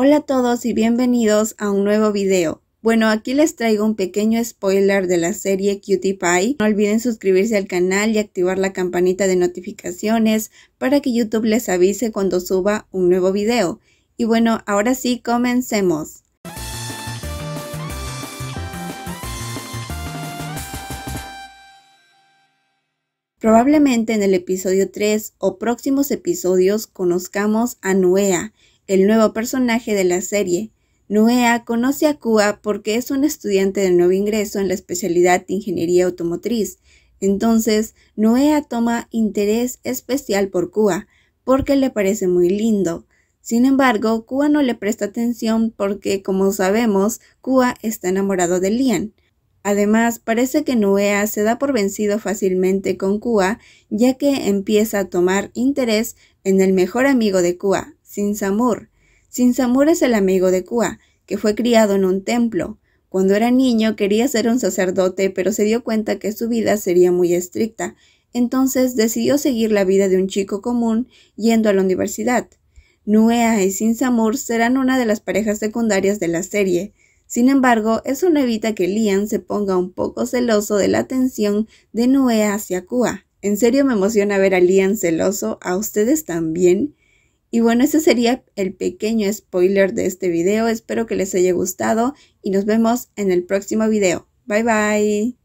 Hola a todos y bienvenidos a un nuevo video. Bueno, aquí les traigo un pequeño spoiler de la serie Cutie Pie. No olviden suscribirse al canal y activar la campanita de notificaciones para que YouTube les avise cuando suba un nuevo video. Y bueno, ahora sí, comencemos. Probablemente en el episodio 3 o próximos episodios conozcamos a Nuea, el nuevo personaje de la serie. Nuea conoce a Kua porque es un estudiante de nuevo ingreso en la especialidad de ingeniería automotriz. Entonces, Nuea toma interés especial por Kua porque le parece muy lindo. Sin embargo, Kua no le presta atención porque, como sabemos, Kua está enamorado de Lian. Además, parece que Nuea se da por vencido fácilmente con Kua, ya que empieza a tomar interés en el mejor amigo de Kua, sin Sin Samur es el amigo de Kua, que fue criado en un templo. Cuando era niño quería ser un sacerdote, pero se dio cuenta que su vida sería muy estricta, entonces decidió seguir la vida de un chico común yendo a la universidad. Nuea y Samur serán una de las parejas secundarias de la serie. Sin embargo, eso no evita que Lian se ponga un poco celoso de la atención de Nuea hacia Kua. En serio me emociona ver a Lian celoso, ¿a ustedes también? Y bueno, ese sería el pequeño spoiler de este video. Espero que les haya gustado y nos vemos en el próximo video. Bye bye.